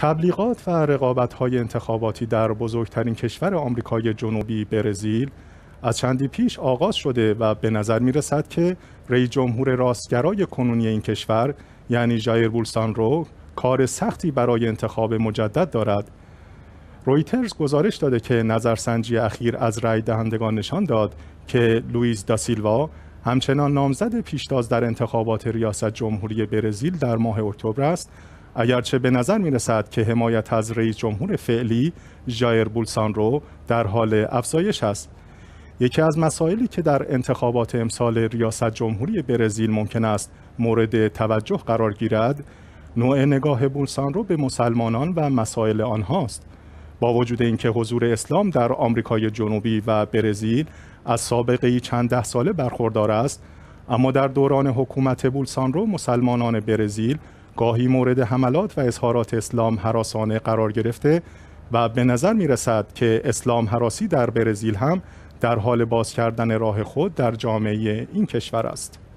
تبلیغات و های انتخاباتی در بزرگترین کشور آمریکای جنوبی برزیل از چندی پیش آغاز شده و به نظر می رسد که رئیس جمهور راستگرای کنونی این کشور یعنی جایر رو کار سختی برای انتخاب مجدد دارد رویترز گزارش داده که نظرسنجی اخیر از رای دهندگان نشان داد که لوئیس داسیلوا همچنان نامزد پیشتاز در انتخابات ریاست جمهوری برزیل در ماه اکتبر است اگرچه به نظر می که حمایت از رئیس جمهور فعلی بولسان رو در حال افزایش است یکی از مسائلی که در انتخابات امسال ریاست جمهوری برزیل ممکن است مورد توجه قرار گیرد نوع نگاه رو به مسلمانان و مسائل آنهاست با وجود اینکه حضور اسلام در آمریکای جنوبی و برزیل از سابقه ای چند ده ساله برخوردار است اما در دوران حکومت رو مسلمانان برزیل گاهی مورد حملات و اظهارات اسلام حراسانه قرار گرفته و به نظر می رسد که اسلام حراسی در برزیل هم در حال باز کردن راه خود در جامعه این کشور است.